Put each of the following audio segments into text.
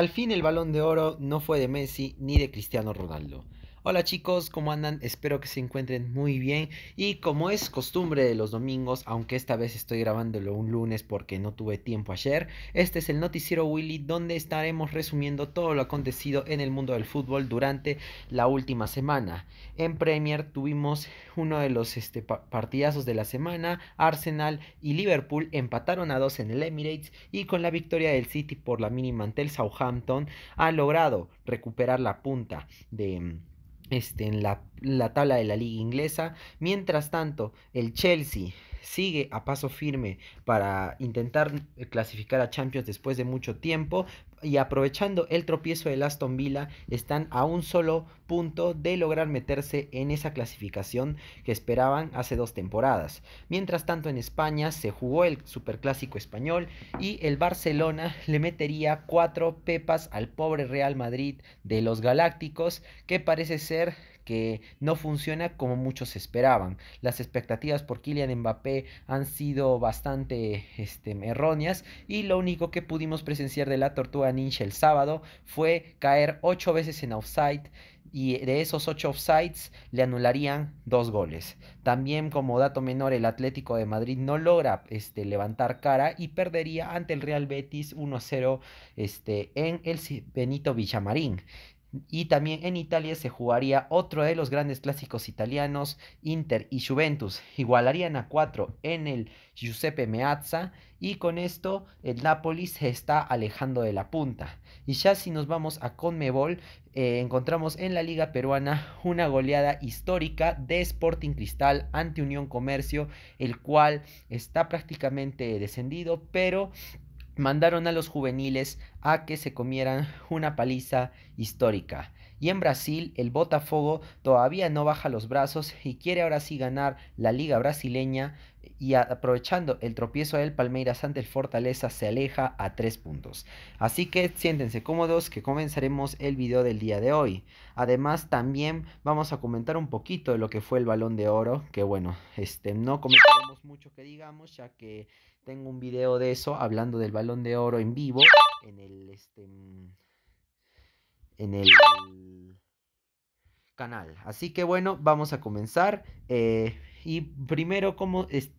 Al fin el balón de oro no fue de Messi ni de Cristiano Ronaldo. Hola chicos, ¿cómo andan? Espero que se encuentren muy bien y como es costumbre de los domingos, aunque esta vez estoy grabándolo un lunes porque no tuve tiempo ayer, este es el noticiero Willy donde estaremos resumiendo todo lo acontecido en el mundo del fútbol durante la última semana. En Premier tuvimos uno de los este, partidazos de la semana, Arsenal y Liverpool empataron a dos en el Emirates y con la victoria del City por la mínima ante el Southampton ha logrado recuperar la punta de este, en la, la tabla de la liga inglesa. Mientras tanto, el Chelsea sigue a paso firme para intentar eh, clasificar a Champions después de mucho tiempo y aprovechando el tropiezo de Aston Villa están a un solo punto de lograr meterse en esa clasificación que esperaban hace dos temporadas. Mientras tanto en España se jugó el Superclásico español y el Barcelona le metería cuatro pepas al pobre Real Madrid de los Galácticos que parece ser que no funciona como muchos esperaban. Las expectativas por Kylian Mbappé han sido bastante este, erróneas y lo único que pudimos presenciar de la Tortuga Ninja el sábado fue caer ocho veces en offside y de esos ocho offsides le anularían dos goles. También como dato menor el Atlético de Madrid no logra este, levantar cara y perdería ante el Real Betis 1-0 este, en el Benito Villamarín. Y también en Italia se jugaría otro de los grandes clásicos italianos, Inter y Juventus. Igualarían a cuatro en el Giuseppe Meazza y con esto el Napoli se está alejando de la punta. Y ya si nos vamos a Conmebol, eh, encontramos en la Liga Peruana una goleada histórica de Sporting Cristal ante Unión Comercio, el cual está prácticamente descendido, pero mandaron a los juveniles a que se comieran una paliza histórica. Y en Brasil, el Botafogo todavía no baja los brazos y quiere ahora sí ganar la liga brasileña y aprovechando el tropiezo del Palmeiras ante el Fortaleza se aleja a tres puntos. Así que siéntense cómodos que comenzaremos el video del día de hoy. Además también vamos a comentar un poquito de lo que fue el Balón de Oro, que bueno, este no comentaremos mucho que digamos ya que tengo un video de eso hablando del balón de oro en vivo en el este mm, en el canal. Así que bueno, vamos a comenzar. Eh, y primero, como es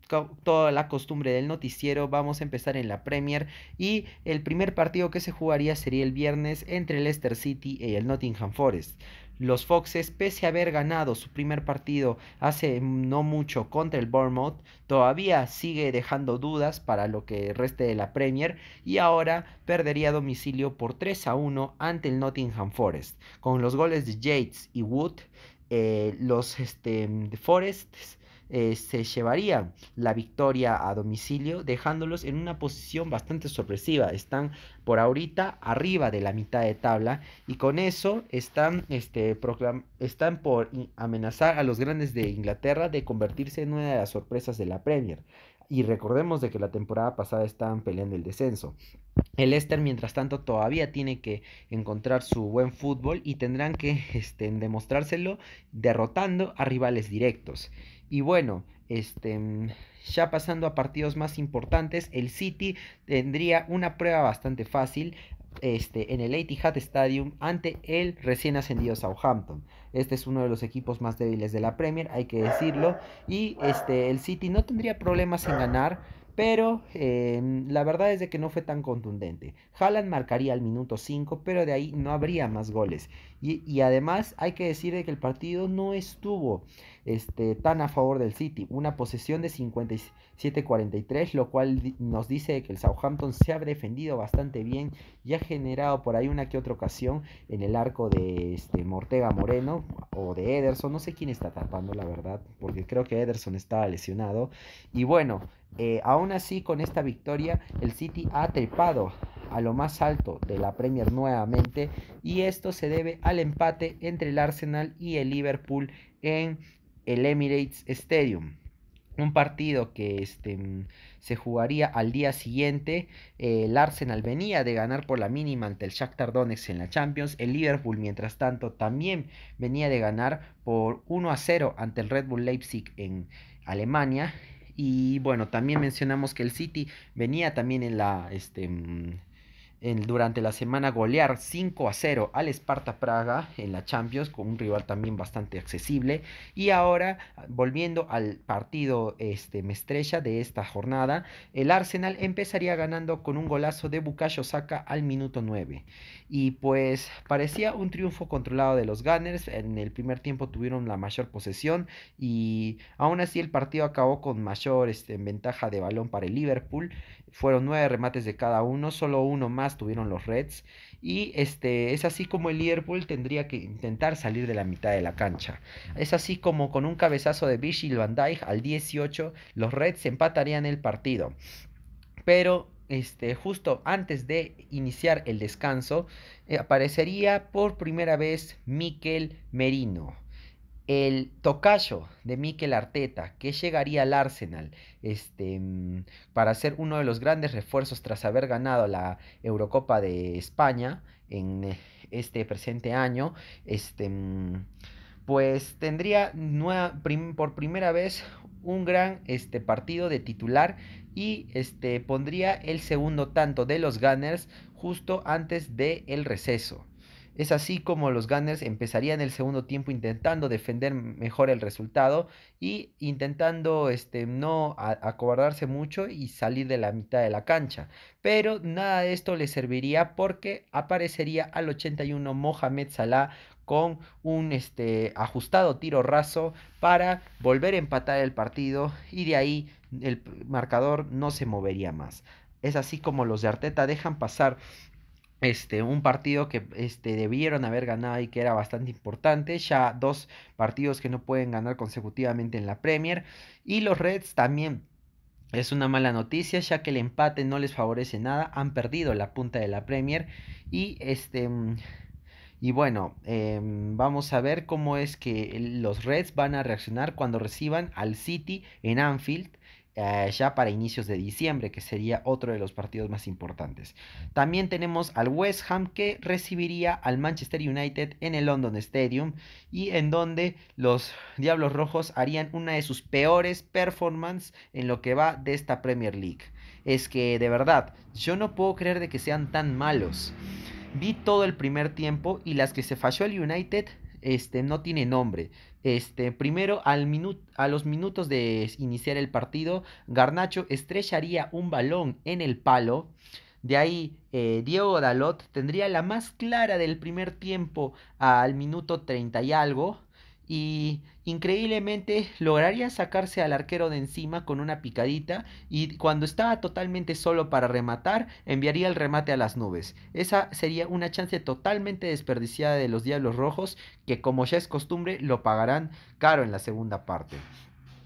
toda la costumbre del noticiero, vamos a empezar en la Premier. Y el primer partido que se jugaría sería el viernes entre el Leicester City y el Nottingham Forest. Los Foxes, pese a haber ganado su primer partido hace no mucho contra el Bournemouth, todavía sigue dejando dudas para lo que reste de la Premier y ahora perdería domicilio por 3 a 1 ante el Nottingham Forest. Con los goles de Yates y Wood, eh, los este, Forests eh, se llevaría la victoria a domicilio, dejándolos en una posición bastante sorpresiva. Están por ahorita arriba de la mitad de tabla y con eso están, este, están por amenazar a los grandes de Inglaterra de convertirse en una de las sorpresas de la Premier. Y recordemos de que la temporada pasada estaban peleando el descenso. El Leicester, mientras tanto, todavía tiene que encontrar su buen fútbol y tendrán que este, demostrárselo derrotando a rivales directos. Y bueno, este, ya pasando a partidos más importantes, el City tendría una prueba bastante fácil este, en el Etihad Stadium ante el recién ascendido Southampton. Este es uno de los equipos más débiles de la Premier, hay que decirlo. Y este, el City no tendría problemas en ganar pero em, la verdad es de que no fue tan contundente. Haaland marcaría el minuto 5, pero de ahí no habría más goles. Y, además hay que decir de que el partido no estuvo este, tan a favor del City. Una posesión de 57-43, lo cual nos dice que el Southampton se ha defendido bastante bien y ha generado por ahí una que otra ocasión en el arco de este, Mortega Moreno o de Ederson. No sé quién está tapando, la verdad, porque creo que Ederson estaba lesionado. Y bueno, eh, aún así, con esta victoria, el City ha trepado a lo más alto de la Premier nuevamente y esto se debe al empate entre el Arsenal y el Liverpool en el Emirates Stadium. Un partido que este, se jugaría al día siguiente. el Arsenal venía de ganar por la mínima ante el Shakhtar Donetsk en la Champions. El Liverpool, mientras tanto, también venía de ganar por 1 a 0 ante el Red Bull Leipzig en Alemania. Y bueno, también mencionamos que el City venía también en la, este, mm, durante la semana golear 5 a 0 al Sparta Praga en la Champions con un rival también bastante accesible y ahora volviendo al partido este mestrella de esta jornada el Arsenal empezaría ganando con un golazo de Bukayo Saka al minuto 9 y pues parecía un triunfo controlado de los Gunners en el primer tiempo tuvieron la mayor posesión y aún así el partido acabó con mayor este, ventaja de balón para el Liverpool fueron nueve remates de cada uno, solo uno más tuvieron los Reds. Y este, es así como el Liverpool tendría que intentar salir de la mitad de la cancha. Es así como con un cabezazo de y Van Dijk al 18, los Reds empatarían el partido. Pero este, justo antes de iniciar el descanso, eh, aparecería por primera vez Miquel Merino el tocayo de Mikel Arteta, que llegaría al Arsenal este, mm, para ser uno de los grandes refuerzos tras haber ganado la Eurocopa de España en eh, este presente año, este, mm, pues tendría por primera vez un gran este, partido de titular y este, pondría el segundo tanto de los Gunners justo antes del el receso. Es así como los Gunners empezarían el segundo tiempo intentando defender mejor el resultado y intentando este, no acobardarse mucho y salir de la mitad de la cancha. Pero nada de esto les serviría porque aparecería al 81 Mohamed Salah con un este, ajustado tiro raso para volver a empatar el partido y de ahí el marcador no se movería más. Es así como los de Arteta dejan pasar este, un partido que este, debieron haber ganado y que era bastante importante. Ya dos partidos que no pueden ganar consecutivamente en la Premier. Y los Reds también es una mala noticia, ya que el empate no les favorece nada. Han perdido la punta de la Premier. Y este. Mm, y bueno, em, vamos a ver cómo es que los Reds van a reaccionar cuando reciban al City en Anfield eh, ya para inicios de diciembre, que sería otro de los partidos más importantes. También tenemos al West Ham que recibiría al Manchester United en el London Stadium y en donde los Diablos Rojos harían una de sus peores performances en lo que va de esta Premier League. Es que de verdad, yo no puedo creer de que sean tan malos. Vi todo el primer tiempo y las que se falló el United este, no tiene nombre. Este, primero, a los minutos de iniciar el partido, Garnacho estrellaría un balón en el palo. De ahí, eh, Diego Dalot tendría la más clara del primer tiempo al minuto 30 y algo y increíblemente lograría sacarse al arquero de encima con una picadita y cuando estaba totalmente solo para rematar enviaría el remate a las nubes. Esa sería una chance totalmente desperdiciada de los Diablos Rojos que como ya es costumbre lo pagarán caro en la segunda parte.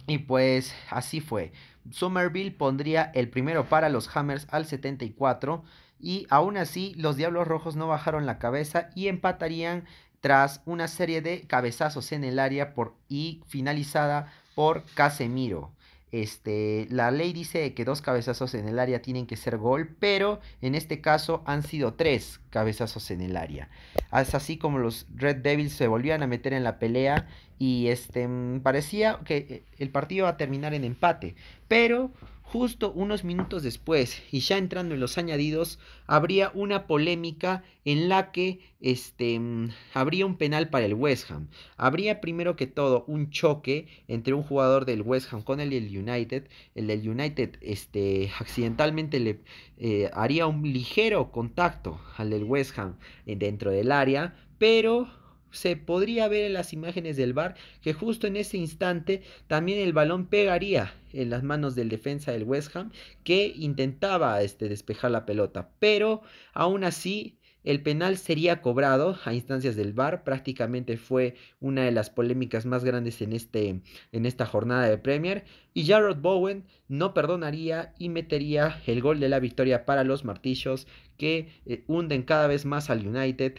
Y pues así fue. Somerville pondría el primero para los Hammers al 74 y aún así los Diablos Rojos no bajaron la cabeza y empatarían tras una serie de cabezazos en el área por, y finalizada por Casemiro. Este, la ley dice que dos cabezazos en el área tienen que ser gol, pero en este caso han sido tres cabezazos en el área. Es así como los Red Devils se volvían a meter en la pelea y este, mm, parecía que eh, el partido iba a terminar en empate, pero Justo unos minutos después, y ya entrando en los añadidos, habría una polémica en la que este, mm, habría un penal para el West Ham. Habría primero que todo un choque entre un jugador del West Ham con el United. El del United este, accidentalmente le eh, haría un ligero contacto al del West Ham eh, dentro del área, pero se podría ver en las imágenes del bar que justo en ese instante también el balón pegaría en las manos del defensa del West Ham que intentaba este, despejar la pelota, pero aún así el penal sería cobrado a instancias del VAR, prácticamente fue una de las polémicas más grandes en, este, en esta jornada de Premier. Y Jarrod Bowen no perdonaría y metería el gol de la victoria para los martillos que eh, hunden cada vez más al United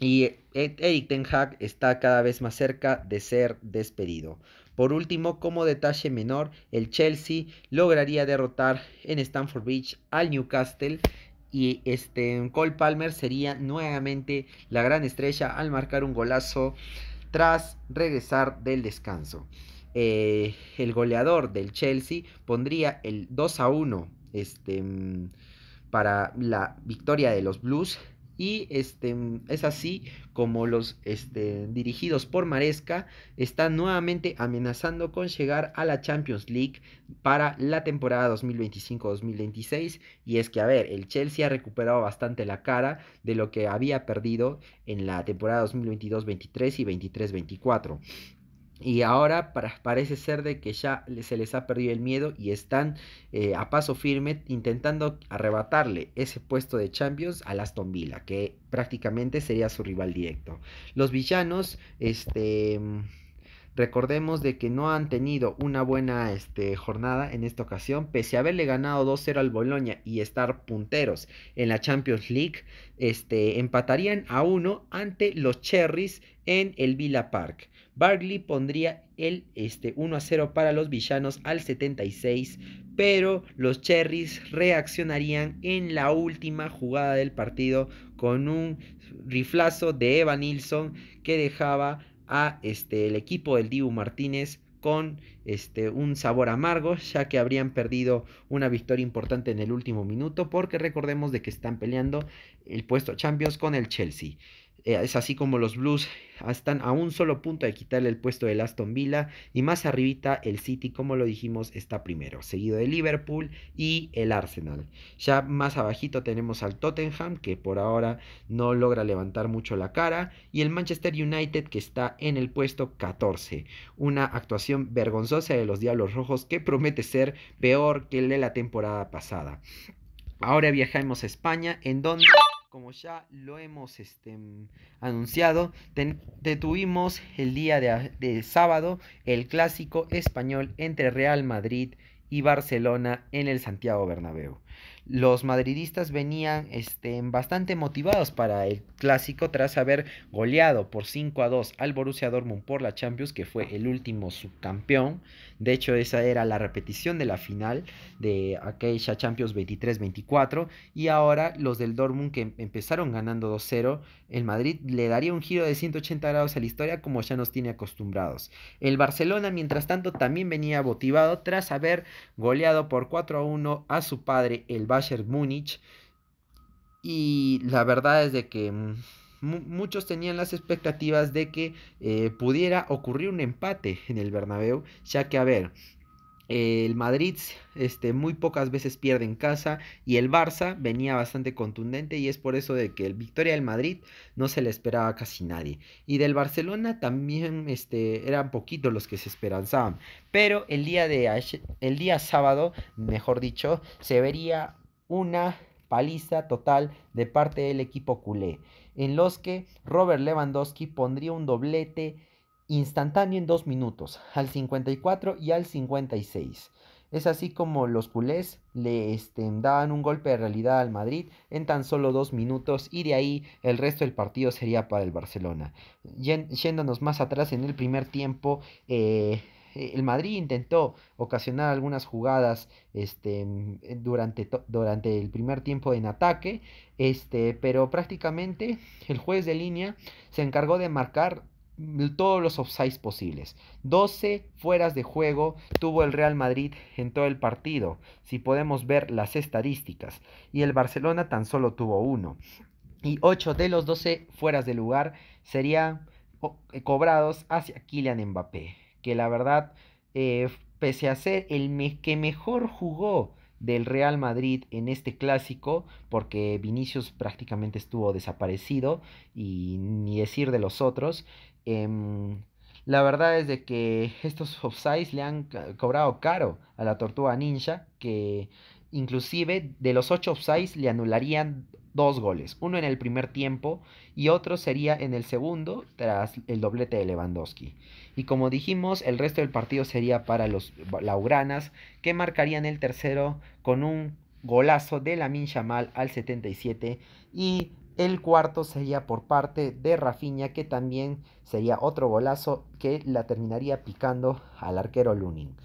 y e, e, Eric Ten está cada vez más cerca de ser despedido. Por último, como detalle menor, el Chelsea lograría derrotar en Stamford Beach al Newcastle y este Cole Palmer sería nuevamente la gran estrella al marcar un golazo tras regresar del descanso. Eh, el goleador del Chelsea pondría el 2 a 1 este, mm, para la victoria de los Blues y este, mm, es así como los este, dirigidos por Maresca están nuevamente amenazando con llegar a la Champions League para la temporada 2025-2026 y es que a ver, el Chelsea ha recuperado bastante la cara de lo que había perdido en la temporada 2022-23 y 23-24. Y ahora parece ser de que ya se les ha perdido el miedo y están eh, a paso firme intentando arrebatarle ese puesto de Champions a Aston Villa, que prácticamente sería su rival directo. Los villanos, este, mm, recordemos de que no han tenido una buena este, jornada en esta ocasión, pese a haberle ganado 2-0 al Bolonia y estar punteros en la Champions League, este, empatarían a uno ante los Cherries en el Villa Park. Barkley pondría el este, 1 a 0 para los villanos al 76, pero los Cherries reaccionarían en la última jugada del partido con un riflazo de Evan Nilsson que dejaba a este, el equipo del Dibu Martínez con este, un sabor amargo, ya que habrían perdido una victoria importante en el último minuto, porque recordemos de que están peleando el puesto Champions con el Chelsea. Eh, es así como los Blues ah, están a un solo punto de quitarle el puesto del Aston Villa y más arribita el City, como lo dijimos, está primero, seguido de Liverpool y el Arsenal. Ya más abajito tenemos al Tottenham que por ahora no logra levantar mucho la cara y el Manchester United que está en el puesto 14. Una actuación vergonzosa de los Diablos Rojos que promete ser peor que el de la temporada pasada. Ahora viajamos a España en donde como ya lo hemos este, mm, anunciado, detuvimos el día de, sábado el clásico español entre Real Madrid y Barcelona en el Santiago Bernabéu los madridistas venían este, bastante motivados para el clásico tras haber goleado por 5 a 2 al Borussia Dortmund por la Champions, que fue el último subcampeón. De hecho, esa era la repetición de la final de aquella Champions 23-24. Y ahora los del Dortmund que empezaron ganando 2-0, el Madrid le daría un giro de 180 grados a la historia como ya nos tiene acostumbrados. El Barcelona, mientras tanto, también venía motivado tras haber goleado por 4 a 1 a su padre, el Barcelona Múnich. Y la verdad es de que mm, muchos tenían las expectativas de que eh, pudiera ocurrir un empate en el Bernabéu, ya que a ver, el Madrid este, muy pocas veces pierde en casa y el Barça venía bastante contundente y es por eso de que el victoria del Madrid no se le esperaba casi nadie. Y del Barcelona también este, eran poquitos los que se esperanzaban. Pero el día, de, el día sábado, mejor dicho, se vería una paliza total de parte del equipo culé, en los que Robert Lewandowski pondría un doblete instantáneo en dos minutos, al 54 y al 56. Es así como los culés le este, daban un golpe de realidad al Madrid en tan solo dos minutos y de ahí el resto del partido sería para el Barcelona. Yéndonos más atrás en el primer tiempo, eh, eh, el Madrid intentó ocasionar algunas jugadas este, mm, eh, durante, durante el primer tiempo en ataque, este, pero prácticamente el juez de línea se encargó de marcar todos los offsides posibles. 12 fueras de juego tuvo el Real Madrid en todo el partido, si podemos ver las estadísticas, y el Barcelona tan solo tuvo uno. Y 8 de los 12 fueras de lugar serían eh, cobrados hacia Kylian Mbappé que la verdad, eh, pese a ser el que mejor jugó del Real Madrid en este clásico, porque Vinicius prácticamente estuvo desaparecido y ni decir de los otros. Em, la verdad es de que estos offsides le han cobrado caro a la tortuga ninja, que Inclusive de los ocho offsides le anularían dos goles, uno en el primer tiempo y otro sería en el segundo tras el doblete de Lewandowski. Y como dijimos, el resto del partido sería para los lauranas que marcarían el tercero con un golazo de Lamin Minchamal al 77 y el cuarto sería por parte de Rafiña, que también sería otro golazo que la terminaría picando al arquero Lunin.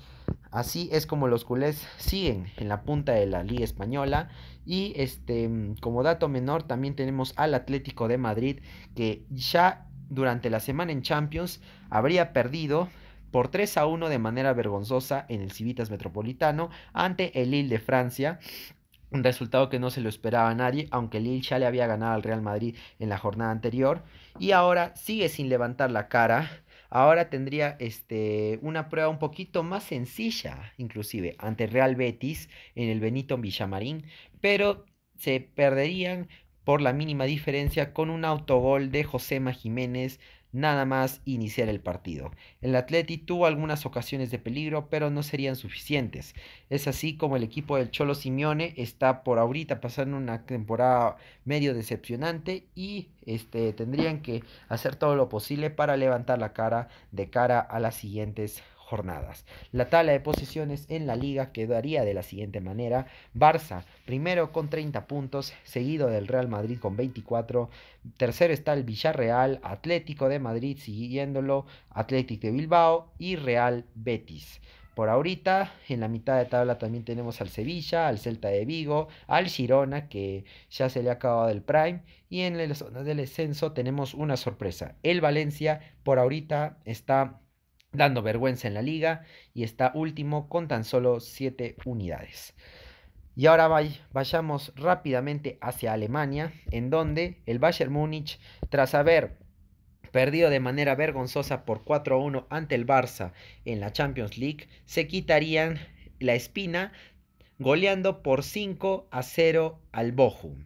Así es como los culés siguen en la punta de la Liga Española. Y este, mm, como dato menor, también tenemos al Atlético de Madrid, que ya durante la semana en Champions habría perdido por 3 a 1 de manera vergonzosa en el Civitas Metropolitano ante el Lille de Francia. Un resultado que no se lo esperaba a nadie, aunque Lille ya le había ganado al Real Madrid en la jornada anterior. Y ahora sigue sin levantar la cara. Ahora tendría este, una prueba un poquito más sencilla, inclusive, ante Real Betis en el Benito Villamarín. Pero se perderían por la mínima diferencia con un autogol de Josema Jiménez nada más iniciar el partido. El Atleti tuvo algunas ocasiones de peligro, pero no serían suficientes. Es así como el equipo del Cholo Simeone está por ahorita pasando una temporada medio decepcionante y este, tendrían que hacer todo lo posible para levantar la cara de cara a las siguientes jornadas. La tabla de posiciones en la liga quedaría de la siguiente manera. Barça primero con 30 puntos, seguido del Real Madrid con 24. Tercero está el Villarreal, Atlético de Madrid siguiéndolo, Atlético de Bilbao y Real Betis. Por ahorita, en la mitad de tabla también tenemos al Sevilla, al Celta de Vigo, al Girona, que ya se le ha acabado el Prime. Y en la zona del descenso tenemos una sorpresa. El Valencia, por ahorita, está dando vergüenza en la liga y está último con tan solo 7 unidades. Y ahora vayamos rápidamente hacia Alemania, en donde el Bayern Múnich, tras haber perdido de manera vergonzosa por 4-1 ante el Barça en la Champions League, se quitarían la espina goleando por 5 a 0 al Bochum.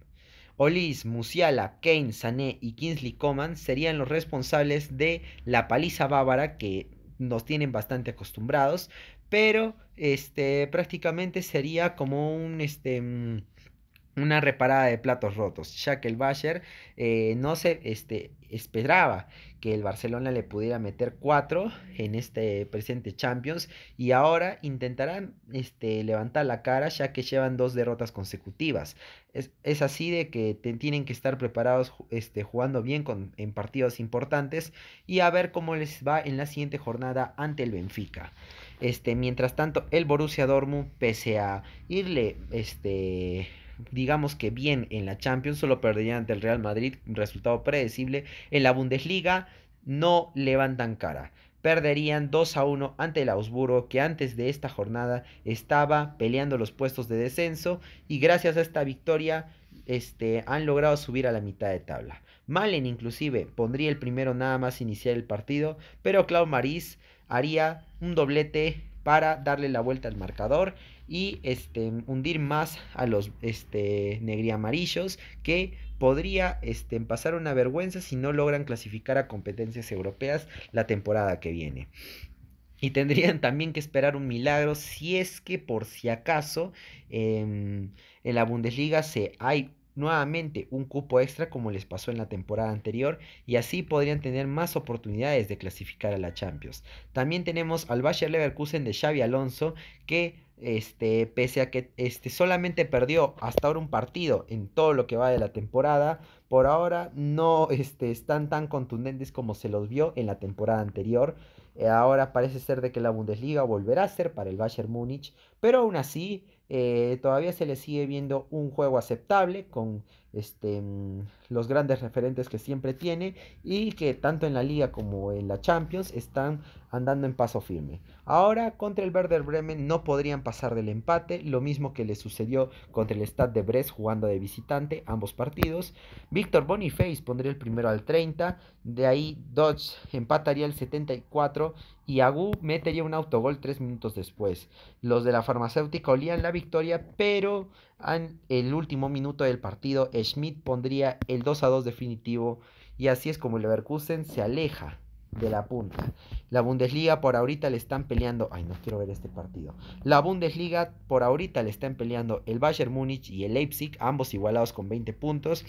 Olis, Musiala, Kane, Sané y Kingsley Coman serían los responsables de la paliza bávara que nos tienen bastante acostumbrados, pero este, prácticamente sería como un, este, mm, una reparada de platos rotos, ya que el Bayern eh, no se este, esperaba que el Barcelona le pudiera meter cuatro en este presente Champions y ahora intentarán este, levantar la cara ya que llevan dos derrotas consecutivas. Es, así de que tienen que estar preparados este, jugando bien con, en partidos importantes y a ver cómo les va en la siguiente jornada ante el Benfica. Este, mientras tanto, el Borussia Dortmund, pese a irle este, digamos que bien en la Champions, solo perderían ante el Real Madrid, resultado predecible. En la Bundesliga no levantan cara. Perderían 2 a 1 ante el Augsburgo, que antes de esta jornada estaba peleando los puestos de descenso. Y gracias a esta victoria este, han logrado subir a la mitad de tabla. Malen inclusive pondría el primero nada más iniciar el partido, pero Clau Maris haría un doblete para darle la vuelta al marcador y este, hundir más a los este, negriamarillos que podría este, pasar una vergüenza si no logran clasificar a competencias europeas la temporada que viene. Y tendrían también que esperar un milagro si es que por si acaso em, en la Bundesliga se hay nuevamente un cupo extra como les pasó en la temporada anterior y así podrían tener más oportunidades de clasificar a la Champions. También tenemos al Bayer Leverkusen de Xavi Alonso que este, pese a que este, solamente perdió hasta ahora un partido en todo lo que va de la temporada, por ahora no este, están tan contundentes como se los vio en la temporada anterior. Eh, ahora parece ser de que la Bundesliga volverá a ser para el Bayern Múnich, pero aún así eh, todavía se le sigue viendo un juego aceptable con este, mm, los grandes referentes que siempre tiene y que tanto en la liga como en la Champions están andando en paso firme. Ahora contra el Werder Bremen no podrían pasar del empate, lo mismo que le sucedió contra el Stade de Brest jugando de visitante ambos partidos. Víctor Boniface pondría el primero al 30, de ahí Dodge empataría el 74 y Agu metería un autogol tres minutos después. Los de la farmacéutica olían la victoria, pero en el último minuto del partido, Schmidt pondría el 2 a 2 definitivo y así es como el Leverkusen se aleja de la punta. La Bundesliga por ahorita le están peleando. Ay, no quiero ver este partido. La Bundesliga por ahorita le están peleando el Bayern Múnich y el Leipzig, ambos igualados con 20 puntos.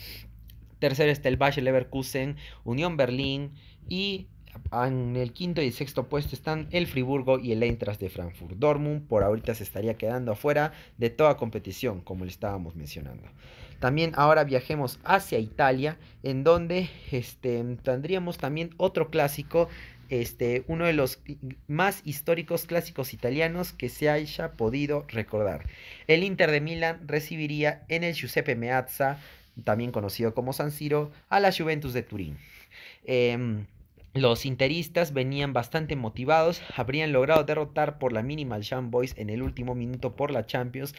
Tercero está el Bayer Leverkusen, Unión Berlín y en el quinto y sexto puesto están el Friburgo y el Eintracht de Frankfurt. Dortmund por ahorita se estaría quedando afuera de toda competición, como le estábamos mencionando. También ahora viajemos hacia Italia, en donde este, tendríamos también otro clásico, este, uno de los más históricos clásicos italianos que se haya podido recordar. El Inter de Milán recibiría en el Giuseppe Meazza, también conocido como San Siro, a la Juventus de Turín. Em, los interistas venían bastante motivados, habrían logrado derrotar por la mínima al Boys en el último minuto por la Champions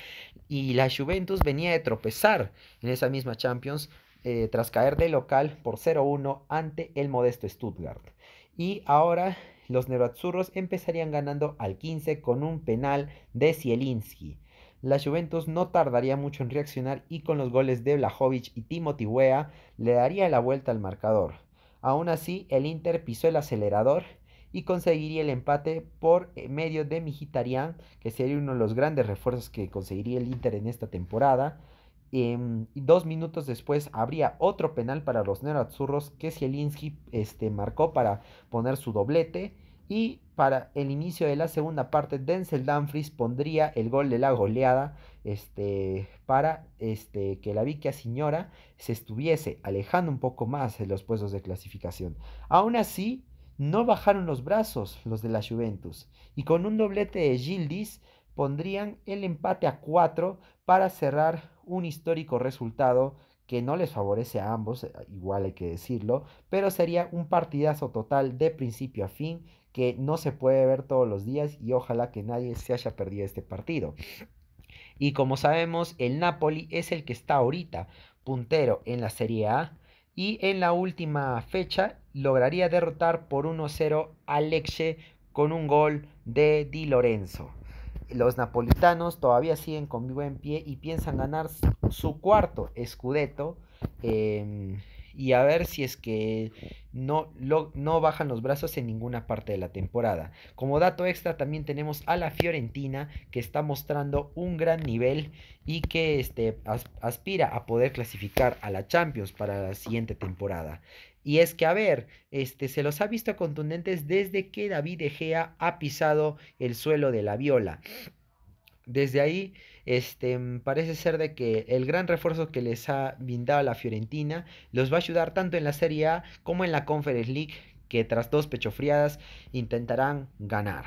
y la Juventus venía de tropezar en esa misma Champions eh, tras caer de local por 0-1 ante el modesto Stuttgart. Y ahora los Nerazzurros empezarían ganando al 15 con un penal de Zielinski. La Juventus no tardaría mucho en reaccionar y con los goles de Blajovic y Timothy Wea, le daría la vuelta al marcador. Aún así, el Inter pisó el acelerador y conseguiría el empate por eh, medio de Mijitarian, que sería uno de los grandes refuerzos que conseguiría el Inter en esta temporada. Em, dos minutos después habría otro penal para los Nerazzurros que Zielinski este, marcó para poner su doblete. Y para el inicio de la segunda parte, Denzel Dumfries pondría el gol de la goleada este, para este, que la Vicky Señora se estuviese alejando un poco más de los puestos de clasificación. Aún así, no bajaron los brazos los de la Juventus y con un doblete de Gildis pondrían el empate a 4 para cerrar un histórico resultado que no les favorece a ambos, igual hay que decirlo, pero sería un partidazo total de principio a fin que no se puede ver todos los días y ojalá que nadie se haya perdido este partido. Y como sabemos, el Napoli es el que está ahorita puntero en la Serie A. Y en la última fecha lograría derrotar por 1-0 al Lecce con un gol de Di Lorenzo. Los napolitanos todavía siguen con vivo en pie y piensan ganar su cuarto Scudetto. Em, y a ver si es que no, no bajan los brazos en ninguna parte de la temporada. Como dato extra también tenemos a la Fiorentina que está mostrando un gran nivel y que este, aspira a poder clasificar a la Champions para la siguiente temporada. Y es que, a ver, este, se los ha visto contundentes desde que David Egea ha pisado el suelo de la viola. Desde ahí, este, mm, parece ser de que el gran refuerzo que les ha brindado la Fiorentina los va a ayudar tanto en la Serie A como en la Conference League, que tras dos pechofriadas intentarán ganar.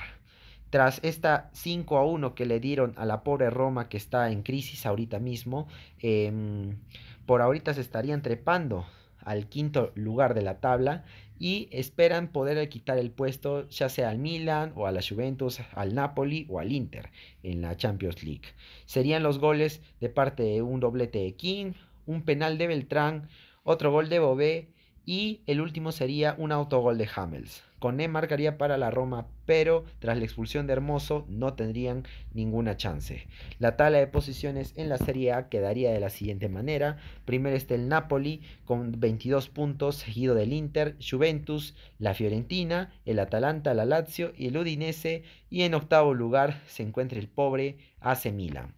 Tras esta 5 a 1 que le dieron a la pobre Roma que está en crisis ahorita mismo, em, por ahorita se estarían trepando al quinto lugar de la tabla y esperan poder quitar el puesto ya sea al Milan o a la Juventus, al Napoli o al Inter en la Champions League. Serían los goles de parte de un doblete de King, un penal de Beltrán, otro gol de Bobé y el último sería un autogol de Hamels. Coné e marcaría para la Roma, pero tras la expulsión de Hermoso no tendrían ninguna chance. La tabla de posiciones en la Serie A quedaría de la siguiente manera. Primero está el Napoli con 22 puntos, seguido del Inter, Juventus, la Fiorentina, el Atalanta, la Lazio y el Udinese. Y en octavo lugar se encuentra el pobre AC Milan.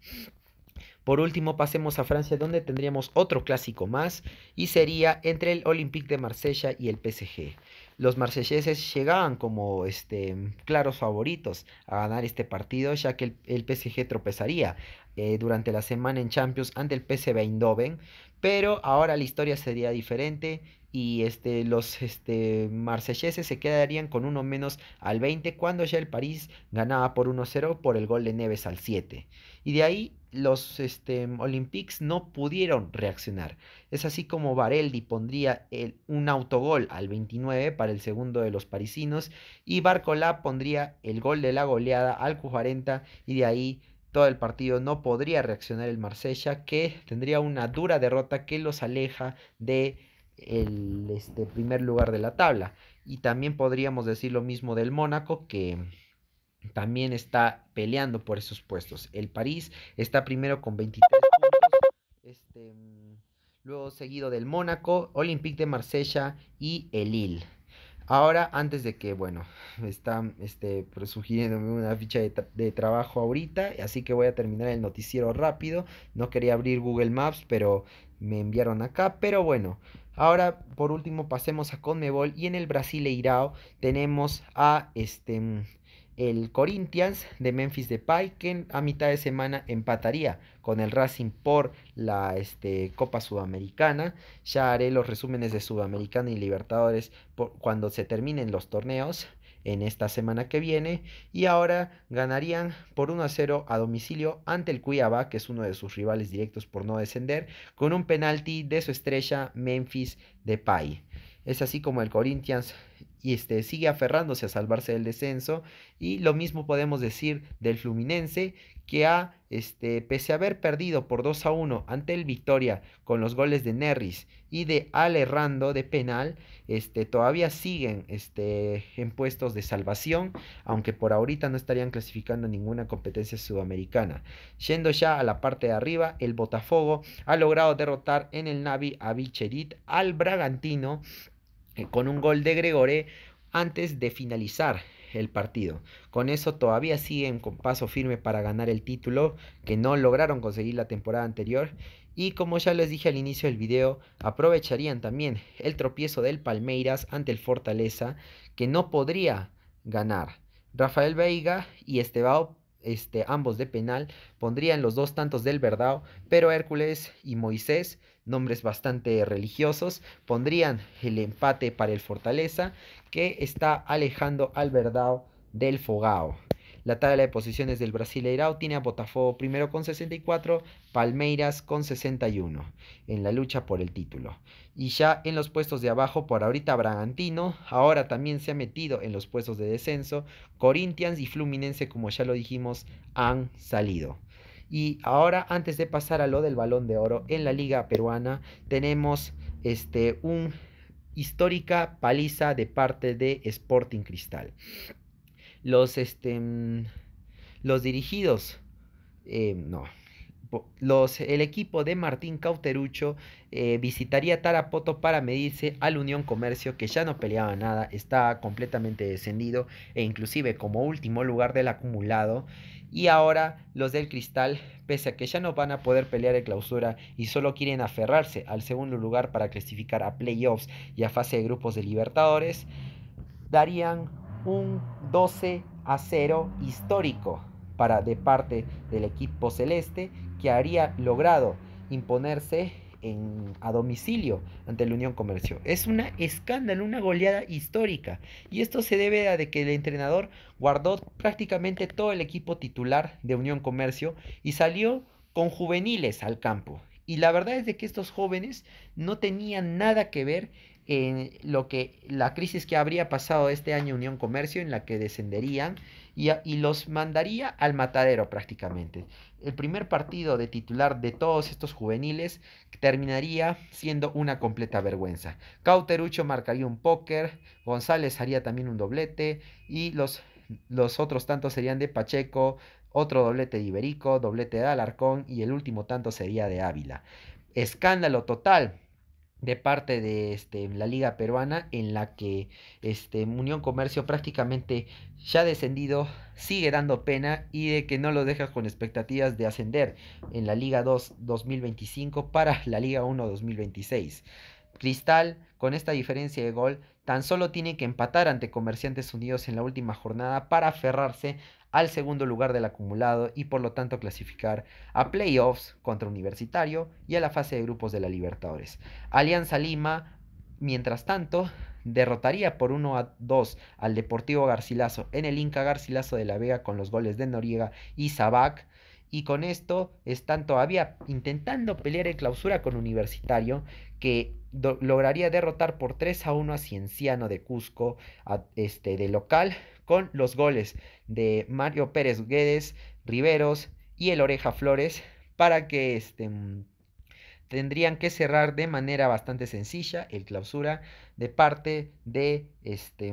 Por último, pasemos a Francia, donde tendríamos otro clásico más, y sería entre el Olympique de Marsella y el PSG. Los marselleses llegaban como este, claros favoritos a ganar este partido, ya que el, PSG tropezaría eh, durante la semana en Champions ante el PSV Eindhoven, pero ahora la historia sería diferente y este, los este, marselleses se quedarían con uno menos al 20 cuando ya el París ganaba por 1-0 por el gol de Neves al 7. Y de ahí los este, Olympiques no pudieron reaccionar. Es así como Vareldi pondría el, un autogol al 29 para el segundo de los parisinos y Barcola pondría el gol de la goleada al 40 y de ahí todo el partido no podría reaccionar el Marsella que tendría una dura derrota que los aleja de el este, primer lugar de la tabla. Y también podríamos decir lo mismo del Mónaco, que también está peleando por esos puestos. El París está primero con 23 puntos. Este, luego seguido del Mónaco, Olympique de Marsella y el Lille. Ahora, antes de que, bueno, están este, sugiriéndome una ficha de, de, trabajo ahorita, así que voy a terminar el noticiero rápido. No quería abrir Google Maps, pero me enviaron acá. Pero bueno, Ahora, por último, pasemos a Conmebol y en el Brasileirao tenemos a este mm, el Corinthians de Memphis de que a mitad de semana empataría con el Racing por la este, Copa Sudamericana. Ya haré los resúmenes de Sudamericana y Libertadores cuando se terminen los torneos en esta semana que viene y ahora ganarían por 1 a 0 a domicilio ante el Cuiabá, que es uno de sus rivales directos por no descender, con un penalti de su estrella Memphis Depay. Es así como el Corinthians y este, sigue aferrándose a salvarse del descenso. Y lo mismo podemos decir del Fluminense, que ha, este, pese a haber perdido por 2 a 1 ante el Victoria con los goles de Nerris y de Ale Rando de penal, este, todavía siguen este, en puestos de salvación, aunque por ahorita no estarían clasificando ninguna competencia sudamericana. Yendo ya a la parte de arriba, el Botafogo ha logrado derrotar en el Navi a Bicherit, al Bragantino eh, con un gol de Gregore antes de finalizar el partido. Con eso todavía siguen con paso firme para ganar el título que no lograron conseguir la temporada anterior. Y como ya les dije al inicio del video, aprovecharían también el tropiezo del Palmeiras ante el Fortaleza que no podría ganar. Rafael Veiga y Estebao este, ambos de penal, pondrían los dos tantos del Verdao, pero Hércules y Moisés, nombres bastante religiosos, pondrían el empate para el Fortaleza, que está alejando al Verdao del Fogao. La tabla de posiciones del Brasileirao tiene a Botafogo primero con 64, Palmeiras con 61 en la lucha por el título. Y ya en los puestos de abajo, por ahorita Bragantino, ahora también se ha metido en los puestos de descenso. Corinthians y Fluminense, como ya lo dijimos, han salido. Y ahora, antes de pasar a lo del balón de oro en la Liga Peruana, tenemos este, un histórica paliza de parte de Sporting Cristal. Los, este, mm, los dirigidos, eh, no, los, el equipo de Martín Cauterucho eh, visitaría Tarapoto para medirse al Unión Comercio que ya no peleaba nada, está completamente descendido e inclusive como último lugar del acumulado. Y ahora los del Cristal, pese a que ya no van a poder pelear en clausura y solo quieren aferrarse al segundo lugar para clasificar a playoffs y a fase de grupos de Libertadores, darían un 12 a 0 histórico para de parte del equipo celeste que haría logrado imponerse en, a domicilio ante la Unión Comercio. Es una escándalo, una goleada histórica. Y esto se debe a de que el entrenador guardó prácticamente todo el equipo titular de Unión Comercio y salió con juveniles al campo. Y la verdad es de que estos jóvenes no tenían nada que ver en lo que la crisis que habría pasado este año Unión Comercio en la que descenderían y, los mandaría al matadero prácticamente. El primer partido de titular de todos estos juveniles terminaría siendo una completa vergüenza. Cauterucho marcaría un póker, González haría también un doblete y los, los otros tantos serían de Pacheco, otro doblete de Iberico, doblete de Alarcón y el último tanto sería de Ávila. Escándalo total de parte de este, la liga peruana en la que este, Unión Comercio prácticamente ya descendido sigue dando pena y de que no lo deja con expectativas de ascender en la Liga 2 2025 para la Liga 1 2026. Cristal, con esta diferencia de gol, tan solo tiene que empatar ante Comerciantes Unidos en la última jornada para aferrarse al segundo lugar del acumulado y por lo tanto clasificar a playoffs contra Universitario y a la fase de grupos de la Libertadores. Alianza Lima, mientras tanto, derrotaría por 1 a 2 al Deportivo Garcilaso en el Inca Garcilaso de la Vega con los goles de Noriega y Sabac. Y con esto están todavía intentando pelear en clausura con Universitario, que lograría derrotar por 3 a 1 a Cienciano de Cusco este, de local con los goles de Mario Pérez Guedes, Riveros y el Oreja Flores para que este, tendrían que cerrar de manera bastante sencilla el clausura de parte de este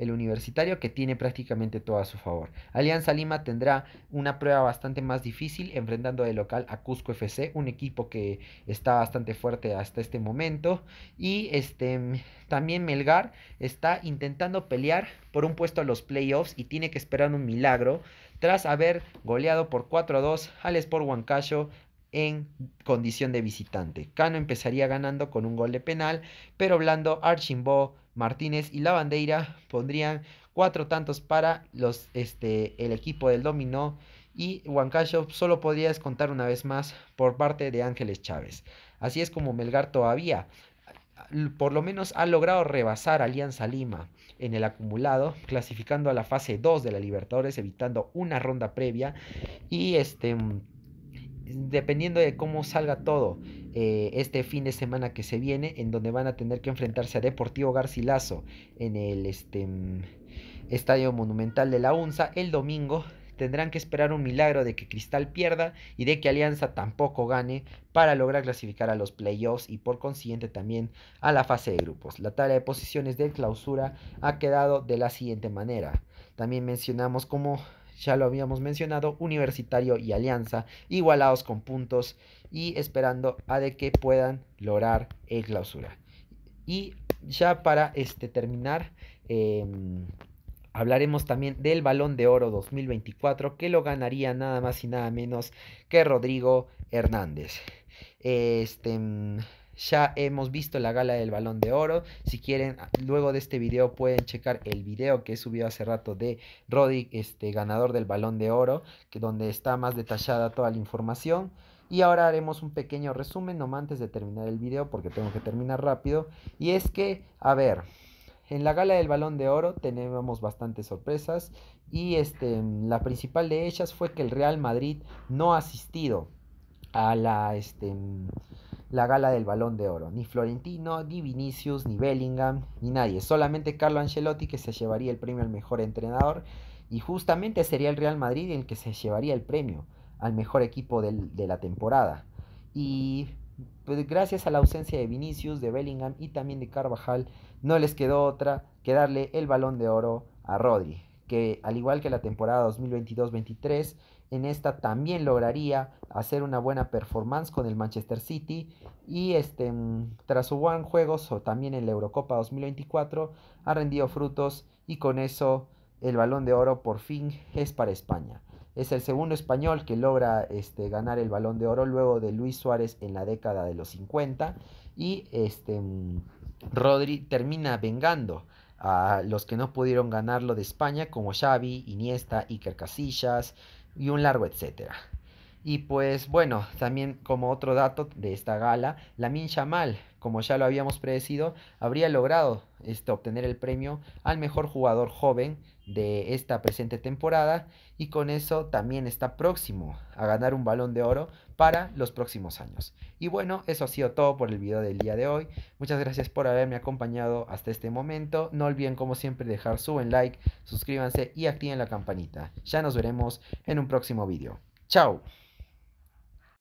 el universitario que tiene prácticamente todo a su favor. Alianza Lima tendrá una prueba bastante más difícil enfrentando de local a Cusco FC, un equipo que está bastante fuerte hasta este momento. Y este, también Melgar está intentando pelear por un puesto a los playoffs y tiene que esperar un milagro tras haber goleado por 4-2 al Sport Huancayo en condición de visitante. Cano empezaría ganando con un gol de penal, pero Blando Archimbo Martínez y la Bandeira pondrían cuatro tantos para los, este, el equipo del dominó y Huancayo solo podría descontar una vez más por parte de Ángeles Chávez. Así es como Melgar todavía por lo menos ha logrado rebasar a Alianza Lima en el acumulado, clasificando a la fase 2 de la Libertadores, evitando una ronda previa y este dependiendo de cómo salga todo eh, este fin de semana que se viene, en donde van a tener que enfrentarse a Deportivo Garcilaso en el este, mm, Estadio Monumental de la UNSA el domingo. Tendrán que esperar un milagro de que Cristal pierda y de que Alianza tampoco gane para lograr clasificar a los playoffs y por consiguiente también a la fase de grupos. La tabla de posiciones de clausura ha quedado de la siguiente manera. También mencionamos cómo ya lo habíamos mencionado, Universitario y Alianza, igualados con puntos y esperando a de que puedan lograr el clausura. Y ya para este, terminar, em, hablaremos también del Balón de Oro 2024, que lo ganaría nada más y nada menos que Rodrigo Hernández. Este ya hemos visto la gala del balón de oro. Si quieren, ah, luego de este video pueden checar el video que he subido hace rato de Roddy, este, ganador del balón de oro, que donde está más detallada toda la información. Y ahora haremos un pequeño resumen, nomás antes de terminar el video, porque tengo que terminar rápido. Y es que, a ver, en la gala del Balón de Oro tenemos bastantes sorpresas. Y este, la principal de ellas fue que el Real Madrid no ha asistido a la, este, la gala del Balón de Oro. Ni Florentino, ni Vinicius, ni Bellingham, ni nadie. Solamente Carlo Ancelotti que se llevaría el premio al mejor entrenador. Y justamente sería el Real Madrid el que se llevaría el premio al mejor equipo de la temporada. Y pues, gracias a la ausencia de Vinicius, de Bellingham y también de Carvajal, no les quedó otra que darle el balón de oro a Rodri, que al igual que la temporada 2022-23 en esta también lograría hacer una buena performance con el Manchester City y este, mm, tras su buen juego o también en la Eurocopa 2024 ha rendido frutos y con eso el balón de oro por fin es para España. Es el segundo español que logra este, ganar el balón de oro luego de Luis Suárez en la década de los 50 y este, mm, Rodri termina vengando a los que no pudieron ganarlo de España como Xavi, Iniesta, Iker Casillas, y un largo etcétera. Y pues bueno, también como otro dato de esta gala, Lamin Shamal, como ya lo habíamos predecido, habría logrado este, obtener el premio al mejor jugador joven de esta presente temporada y con eso también está próximo a ganar un balón de oro para los próximos años. Y bueno, eso ha sido todo por el video del día de hoy. Muchas gracias por haberme acompañado hasta este momento. No olviden como siempre dejar su buen like, suscríbanse y activen la campanita. Ya nos veremos en un próximo video. ¡Chao!